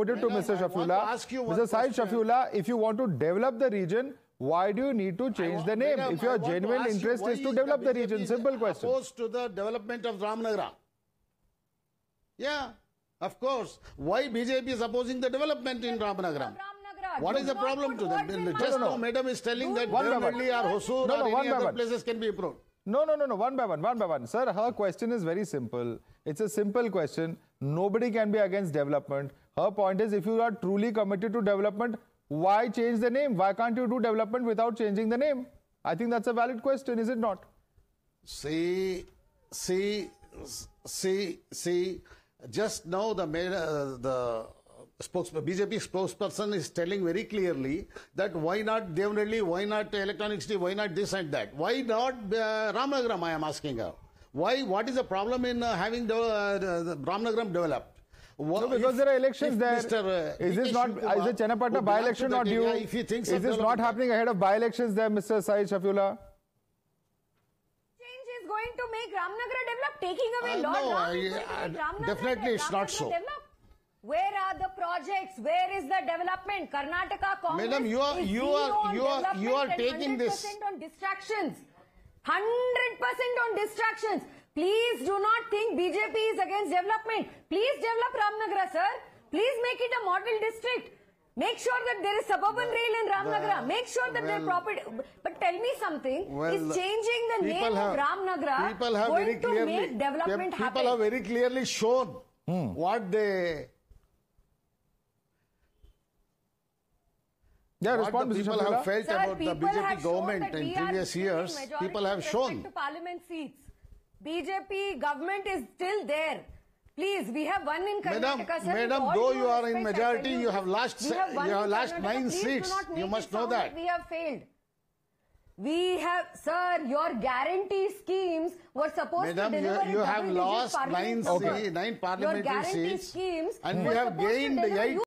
put it to Mr. Shafiullah. Mr. Said Shafiullah, if you want to develop the region, why do you need to change the name? if your genuine interest is to develop the region, simple question. Opposed to the development of Ramnagara. Yeah, of course. Why BJP is opposing the development in Ramnagara? What is the problem to them? Just now, madam is telling that Devanagari or Hosur or any other places can be improved. No, no, no, no. One by one, one by one. Sir, her question is very simple. It's a simple question. Nobody can be against development. Her point is if you are truly committed to development, why change the name? Why can't you do development without changing the name? I think that's a valid question, is it not? See, see, see, see, just now the, uh, the BJP spokesperson is telling very clearly that why not Devanelli, why not Electronic City, why not this and that? Why not uh, Ramnagaram, I am asking her. Why, what is the problem in uh, having the uh, Ramnagaram developed? What, no, because if, there are elections there. Mr., uh, is this not Kumar, is the Chenapatta by-election not due? If he is this not happening ahead of by-elections there, Mr. Sai Shafiullah? Change is going to make Ramnagar develop, taking away uh, Lord no, Ram, uh, definitely it's not so. Develop. Where are the projects? Where is the development? Karnataka Congress Madam, you are you are you are you are taking this on distractions. Hundred percent on distractions. Please do not think BJP is against development. Please develop Ramnagar, sir. Please make it a model district. Make sure that there is suburban rail in Ramnagar. Make sure that well, their property. But tell me something. Well, is changing the name have, of Ramnagar people have going very clearly, to make development people happen? People have very clearly shown hmm. what they Yeah, what response, the people have felt Sir, about the BJP government in previous years, people have shown. To parliament seats. BJP government is still there. Please, we have one in Karnataka. Madam, madam though you are in majority, you have lost you have last nine Please seats. You must know that. We have failed. We have, sir, your guarantee schemes were supposed Madam, to deliver. You, you have lost nine, okay. nine parliamentary seats, and we have gained.